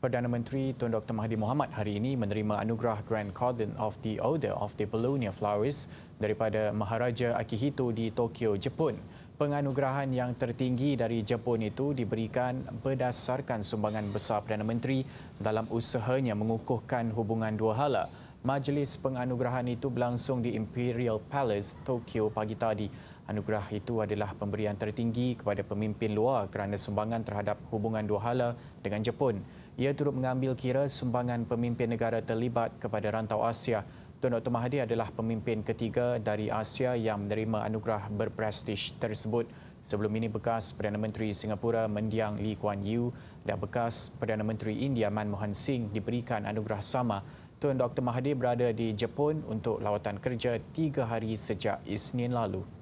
Perdana Menteri Tun Dr. Mahathir Mohamad hari ini menerima anugerah Grand Cordon of the Order of the Bologna Flowers daripada Maharaja Akihito di Tokyo, Jepun. Penganugerahan yang tertinggi dari Jepun itu diberikan berdasarkan sumbangan besar Perdana Menteri dalam usahanya mengukuhkan hubungan dua hala. Majlis penganugerahan itu berlangsung di Imperial Palace, Tokyo pagi tadi. Anugerah itu adalah pemberian tertinggi kepada pemimpin luar kerana sumbangan terhadap hubungan dua hala dengan Jepun. Ia turut mengambil kira sumbangan pemimpin negara terlibat kepada rantau Asia. Tuan Dr. Mahathir adalah pemimpin ketiga dari Asia yang menerima anugerah berprestij tersebut. Sebelum ini bekas Perdana Menteri Singapura mendiang Lee Kuan Yew dan bekas Perdana Menteri India Manmohan Singh diberikan anugerah sama. Tuan Dr. Mahathir berada di Jepun untuk lawatan kerja tiga hari sejak Isnin lalu.